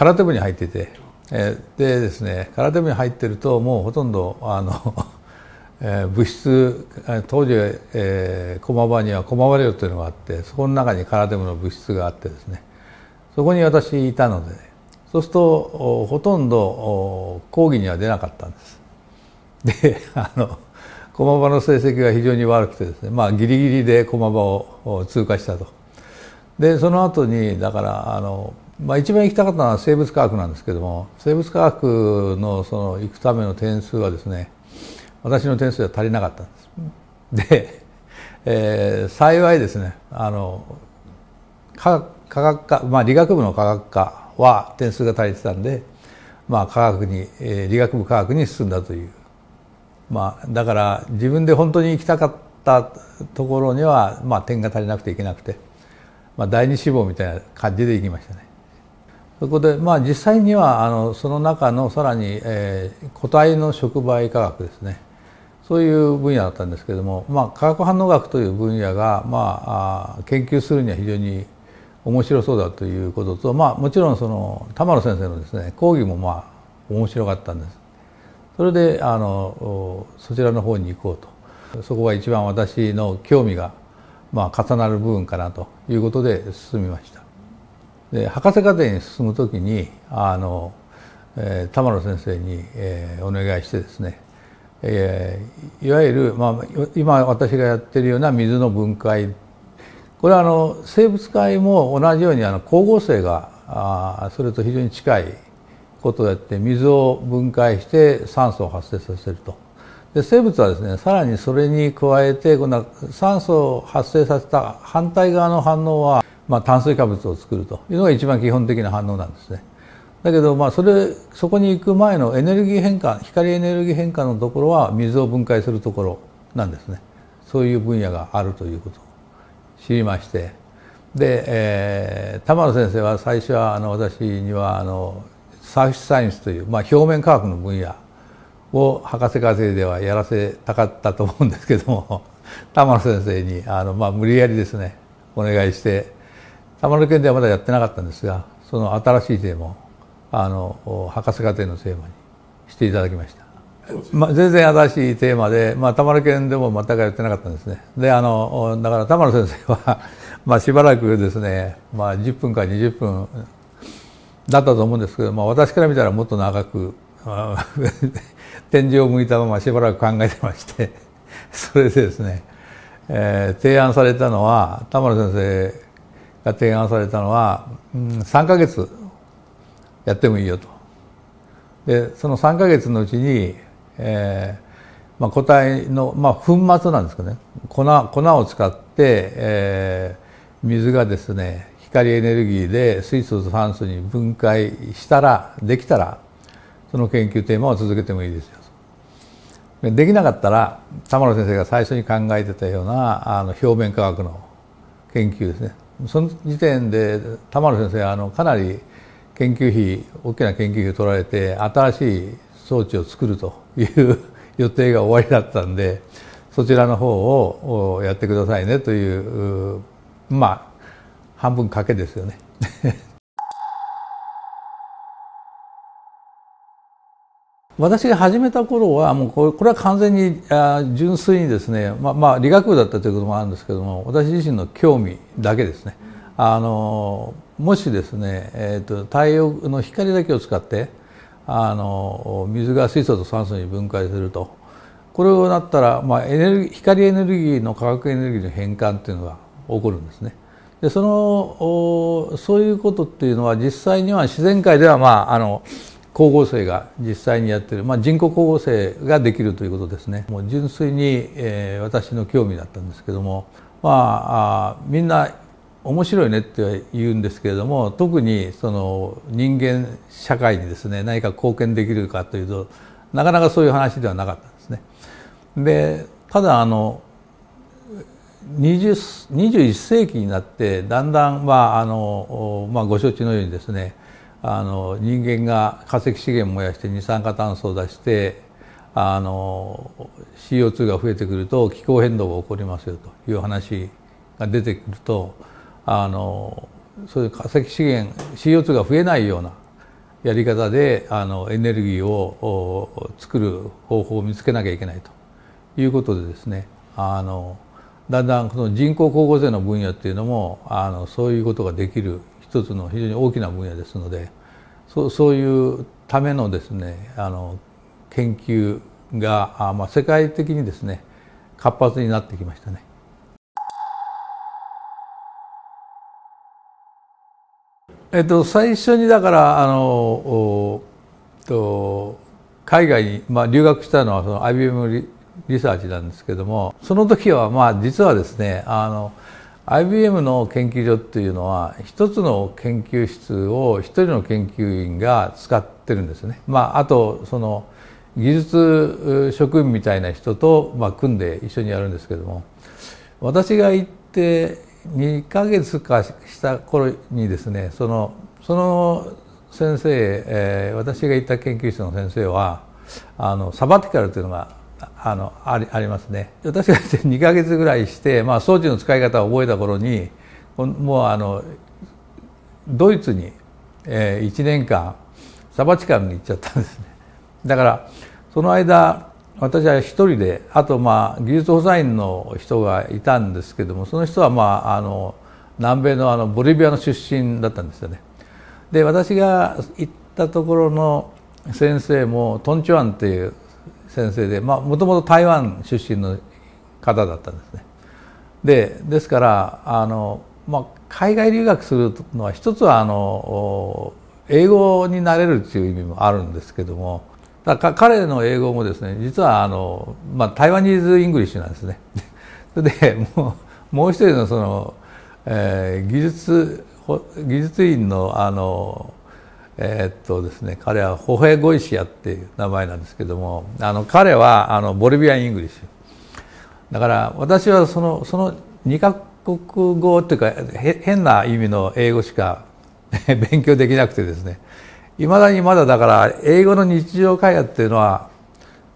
空手部に入っていて、えー、でですね空手部に入ってるともうほとんどあの えー、部室当時、えー、駒場には駒場寮というのがあってそこの中に空手部の物質があってですねそこに私いたので、ね、そうするとほとんど講義には出なかったんですであの駒場の成績が非常に悪くてですねまあギリギリで駒場を通過したとでその後にだからあのまあ、一番行きたかったのは生物科学なんですけども生物科学のその行くための点数はですね私の点数では足りなかったんです。で、えー、幸いですねあの科学科、まあ、理学部の科学科は点数が足りてたんで、まあ、科学に、えー、理学部科学に進んだという、まあ、だから自分で本当に行きたかったところには、まあ、点が足りなくていけなくて、まあ、第二志望みたいな感じで行きましたね。そこで、まあ、実際にはあのその中のさらに、えー、個体の触媒科学ですねそういう分野だったんですけども、まあ、化学反応学という分野が、まあ、研究するには非常に面白そうだということと、まあ、もちろんその玉野先生のですね講義もまあ面白かったんですそれであのそちらの方に行こうとそこが一番私の興味が、まあ、重なる部分かなということで進みましたで博士課程に進む時にあの、えー、玉野先生に、えー、お願いしてですね、えー、いわゆる、まあ、今私がやってるような水の分解これはあの生物界も同じようにあの光合成があそれと非常に近いことをやって水を分解して酸素を発生させるとで生物はですねさらにそれに加えてこんな酸素を発生させた反対側の反応はまあ、炭水化物を作るというのが一番基本的な反応なんですね。だけど、まあ、それそこに行く前のエネルギー変換光エネルギー変換のところは水を分解するところなんですねそういう分野があるということを知りましてで、えー、玉野先生は最初はあの私にはあのサーフィスサイエンスという、まあ、表面科学の分野を博士課程ではやらせたかったと思うんですけども玉野先生にあの、まあ、無理やりですねお願いして。玉野県ではまだやってなかったんですがその新しいテーマをあの博士課程のテーマにしていただきました、まあ、全然新しいテーマで、まあ、玉野県でも全くやってなかったんですねであのだから玉野先生は まあしばらくですね、まあ、10分か20分だったと思うんですけど、まあ、私から見たらもっと長く 天井を向いたまましばらく考えてましてそれでですね、えー、提案されたのは玉野先生が提案されたのは、うん、3か月やってもいいよとでその3か月のうちに、えーまあ、個体の、まあ、粉末なんですかね粉粉を使って、えー、水がですね光エネルギーで水素と酸素に分解したらできたらその研究テーマを続けてもいいですよできなかったら玉野先生が最初に考えてたようなあの表面科学の研究ですねその時点で玉野先生あのかなり研究費大きな研究費を取られて新しい装置を作るという予定が終わりだったんでそちらの方をやってくださいねというまあ半分賭けですよね私が始めた頃はもうこれは完全に純粋にですね、まあ、まあ、理学部だったということもあるんですけども私自身の興味だけですねあのもしですね、えーと、太陽の光だけを使ってあの水が水素と酸素に分解するとこれをなったら、まあ、エネルギー光エネルギーの化学エネルギーの変換っていうのが起こるんですね。でそのそういうことっていうのは実際には自然界では、まあ、あの光合成が実際にやってる、まあ、人工光合成ができるということですねもう純粋に、えー、私の興味だったんですけどもまあみんな面白いねって言うんですけれども特にその人間社会にですね何か貢献できるかというとなかなかそういう話ではなかったんですね。でただあの2 21世紀になってだんだん、まああのまあ、ご承知のようにですねあの人間が化石資源燃やして二酸化炭素を出してあの CO2 が増えてくると気候変動が起こりますよという話が出てくるとあのそういう化石資源 CO2 が増えないようなやり方であのエネルギーを作る方法を見つけなきゃいけないということでですねあのだんだんこの人工光合成の分野っていうのもあのそういうことができる一つの非常に大きな分野ですのでそうそういうためのですねあの研究があ、まあ、世界的にですね活発になってきましたね。えっと、最初にだからあのと海外に、まあ、留学したのはその IBM リサーチなんですけどもその時はまあ実はですねあの IBM の研究所っていうのは一つの研究室を一人の研究員が使ってるんですね、まあ、あとその技術職員みたいな人と、まあ、組んで一緒にやるんですけども私が行って2ヶ月かした頃にですねそのその先生、えー、私が行った研究室の先生はあのサバティカルというのがあのありありますね私が2 か月ぐらいして、まあ、装置の使い方を覚えた頃にもうあのドイツに、えー、1年間サバチカルに行っちゃったんですねだからその間私は一人であとまあ技術補佐員の人がいたんですけどもその人はまああの南米のあのボリビアの出身だったんですよねで私が行ったところの先生もトンチュアンっていう先生でもともと台湾出身の方だったんですね。でですからあの、まあ、海外留学するのは一つはあの英語になれるっていう意味もあるんですけどもだか彼の英語もですね実はあの、まあ、台湾ニーズ・イングリッシュなんですね。でもうもう一人のその、えー、技術技術院のあのえー、っとですね、彼はホヘゴイシアっていう名前なんですけどもあの彼はあのボリビアン・イングリッシュだから私はそのその2か国語っていうか変な意味の英語しか 勉強できなくてですねいまだにまだだから英語の日常会話っていうのは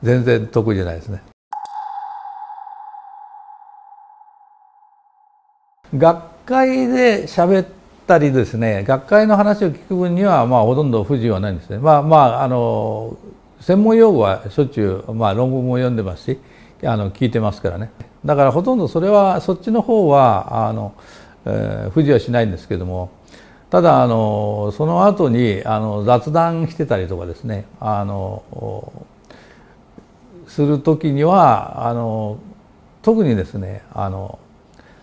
全然得意じゃないですね学会で喋ってたりですね学会の話を聞く分には、まあ、ほとんど不自由はないんですね。まあまああの専門用語はしょっちゅう、まあ、論文も読んでますしあの聞いてますからねだからほとんどそれはそっちの方はあの、えー、不自由はしないんですけどもただあのその後にあの雑談してたりとかですねあのする時にはあの特にですねあの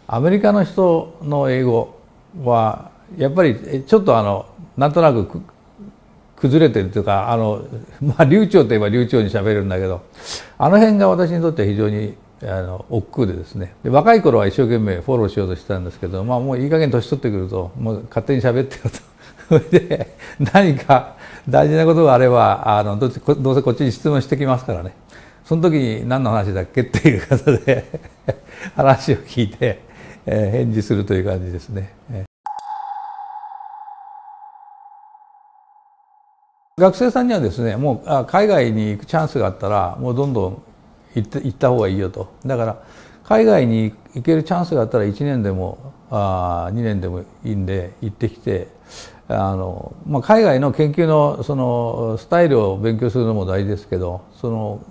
アメリカの人の英語はやっぱりちょっとあのなんとなく崩れてるというかあの、まあ、流暢といえば流暢にしゃべるんだけどあの辺が私にとっては非常にあの億劫でですねで若い頃は一生懸命フォローしようとしてたんですけど、まあ、もういい加減年取ってくるともう勝手にしゃべってよと それで何か大事なことがあればあのどっちどうせこっちに質問してきますからねその時に何の話だっけっていう方で 話を聞いて返事するという感じですね。学生さんにはですねもう海外に行くチャンスがあったらもうどんどん行って行った方がいいよとだから海外に行けるチャンスがあったら1年でもあ2年でもいいんで行ってきてあの、まあ、海外の研究のそのスタイルを勉強するのも大事ですけどその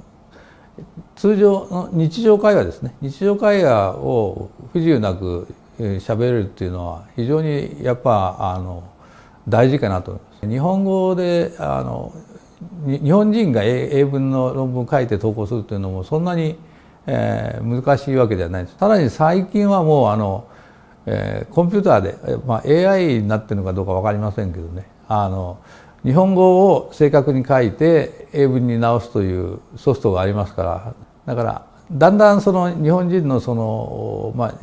通常の日常会話ですね日常会話を不自由なく喋れるっていうのは非常にやっぱあの大事かなと思います。日本語であの日本人が英文の論文を書いて投稿するというのもそんなに、えー、難しいわけではないですさらに最近はもうあの、えー、コンピューターで、まあ、AI になってるのかどうか分かりませんけどねあの日本語を正確に書いて英文に直すというソフトがありますからだからだんだんその日本人のその、まあ、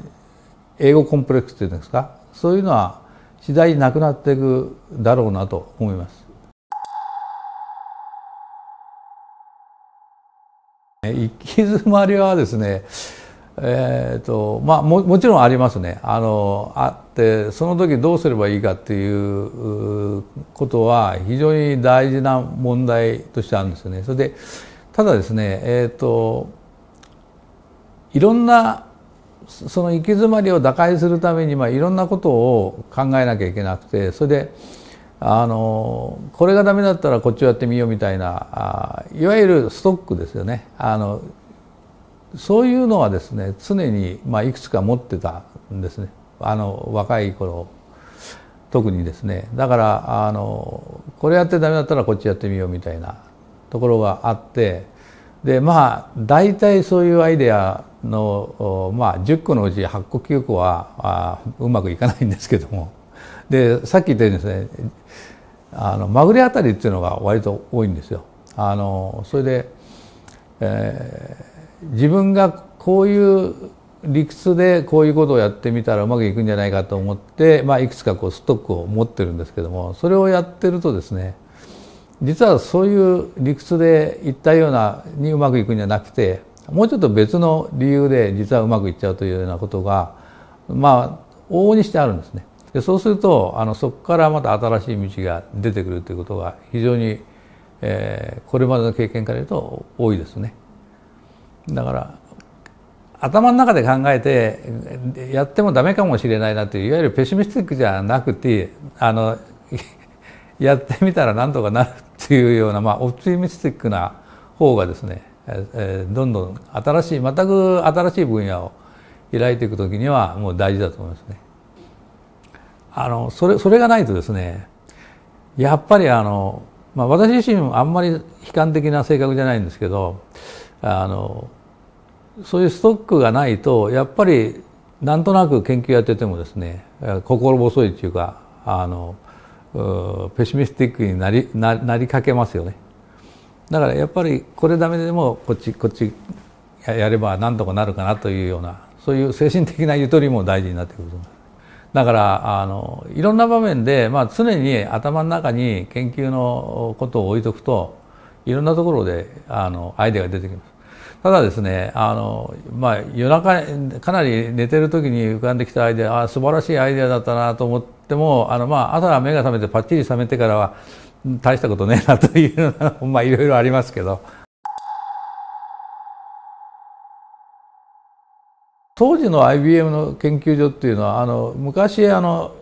英語コンプレックスというんですかそういうのは次第なくなっていくだろうなと思います。行き詰まりはですねえーとまあ、ももちろんありますねあのあってその時どうすればいいかっていうことは非常に大事な問題としてあるんですよね。それでただですね、えーと、いろんなその行き詰まりを打開するために、まあ、いろんなことを考えなきゃいけなくてそれであのこれがダメだったらこっちをやってみようみたいなあいわゆるストックですよねあのそういうのはですね常に、まあ、いくつか持ってたんですねあの若い頃特にですねだからあのこれやってダメだったらこっちやってみようみたいなところがあってでまあ大体そういうアイデアの、まあ、10個のうち8個9個はあうまくいかないんですけどもでさっき言ったようにですねあのまぐれあたりっていうのが割と多いんですよ。あのそれで、えー自分がこういう理屈でこういうことをやってみたらうまくいくんじゃないかと思って、まあ、いくつかこうストックを持ってるんですけどもそれをやってるとですね実はそういう理屈で言ったようなにうまくいくんじゃなくてもうちょっと別の理由で実はうまくいっちゃうというようなことがまあ往々にしてあるんですね。でそうするとあのそこからまた新しい道が出てくるということが非常に、えー、これまでの経験から言うと多いですね。だから頭の中で考えてやってもダメかもしれないなっていういわゆるペシミスティックじゃなくてあの やってみたらなんとかなるっていうような、まあ、オプティミスティックな方がですね、えー、どんどん新しい全く新しい分野を開いていく時にはもう大事だと思いますね。あのそれそれがないとですねやっぱりあの、まあ、私自身あんまり悲観的な性格じゃないんですけどあのそういうストックがないとやっぱりなんとなく研究やっててもですね心細いっていうかあのペシミスティックになりななりかけますよねだからやっぱりこれダメでもこっちこっちやればなんとかなるかなというようなそういう精神的なゆとりも大事になってくると思いますだからあのいろんな場面で、まあ、常に頭の中に研究のことを置いとくといろんなところであのアイデアが出てきますただですねあの、まあ、夜中かなり寝てる時に浮かんできたアイデアあ素晴らしいアイデアだったなと思ってもあの、まあ、朝目が覚めてパッチリ覚めてからは大したことねえなというのが いろいろありますけど。当時の IBM の研究所っていうのはあの昔あの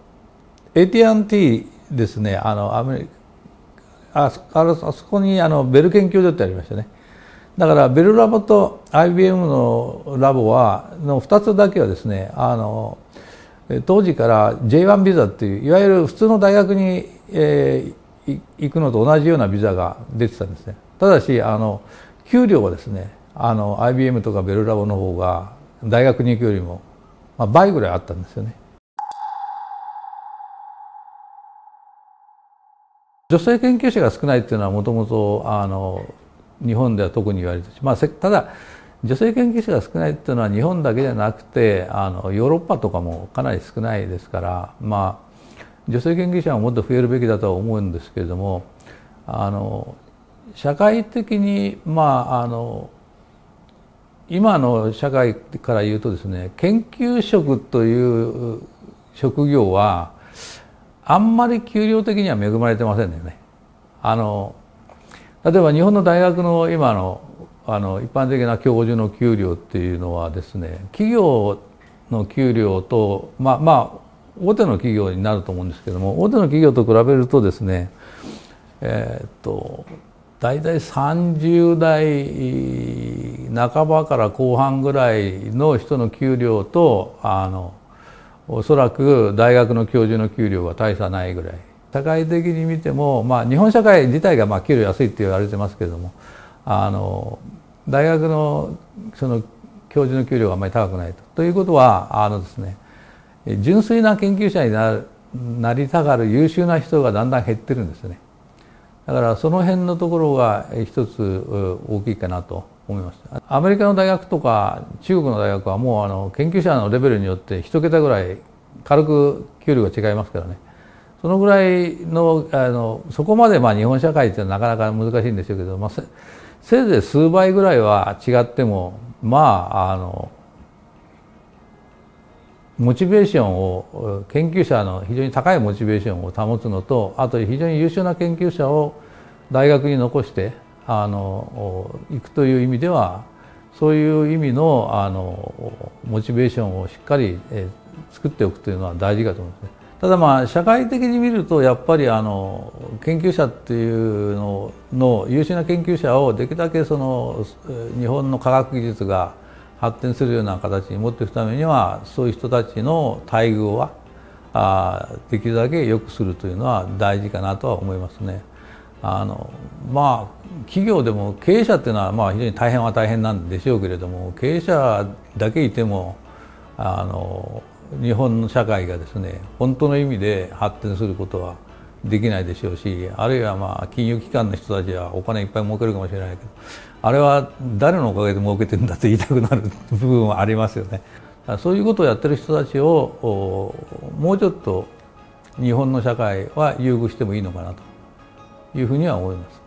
AT&T ですねあのアメリカああそこにあのベル研究所ってありましたねだからベルラボと IBM のラボはの2つだけはですねあの当時から J1 ビザっていういわゆる普通の大学に、えー、行くのと同じようなビザが出てたんですねただしあの給料はですねあの IBM とかベルラボの方が大学に行くよりも、まあ、倍ぐらいあったんですよね女性研究者が少ないっていうのはもともとあの日本では特に言われてるし、まあ、ただ女性研究者が少ないっていうのは日本だけじゃなくてあのヨーロッパとかもかなり少ないですから、まあ、女性研究者はもっと増えるべきだとは思うんですけれどもあの社会的に、まあ、あの今の社会から言うとですね研究職という職業はあんまり給料的には恵まれてませんよね。あの例えば日本の大学の今のあの一般的な教授の給料っていうのはですね企業の給料とまあまあ大手の企業になると思うんですけども大手の企業と比べるとですねえー、っと大体30代半ばから後半ぐらいの人の給料とあのおそらく大学の教授の給料は大差ないぐらい社会的に見ても、まあ、日本社会自体がまあ給料安いって言われてますけれどもあの大学のその教授の給料があまり高くないと。ということはあのですね純粋な研究者になるなりたがる優秀な人がだんだん減ってるんですね。だからその辺のところが一つ大きいかなと思います。アメリカの大学とか中国の大学はもうあの研究者のレベルによって一桁ぐらい軽く給料が違いますからね。そのぐらいのあのそこまでまあ日本社会っていうのはなかなか難しいんでしょうけど、まあ、せいぜい数倍ぐらいは違ってもまああのモチベーションを研究者の非常に高いモチベーションを保つのとあと非常に優秀な研究者を大学に残してあの行くという意味ではそういう意味のあのモチベーションをしっかり、えー、作っておくというのは大事かと思いますね。ただまあ社会的に見るとやっぱりあの研究者っていうのの優秀な研究者をできるだけその日本の科学技術が発展するような形に持っていくためにはそういう人たちの待遇はあできるだけ良くするというのは大事かなとは思いますね。あのまあ企業でも経営者っていうのはまあ非常に大変は大変なんでしょうけれども経営者だけいてもあの日本の社会がですね本当の意味で発展することはできないでしょうしあるいはまあ金融機関の人たちはお金いっぱい儲けるかもしれないけどあれは誰のおかげで儲けてるんだと言いたくなる部分はありますよねそういうことをやってる人たちをもうちょっと日本の社会は優遇してもいいのかなというふうには思います。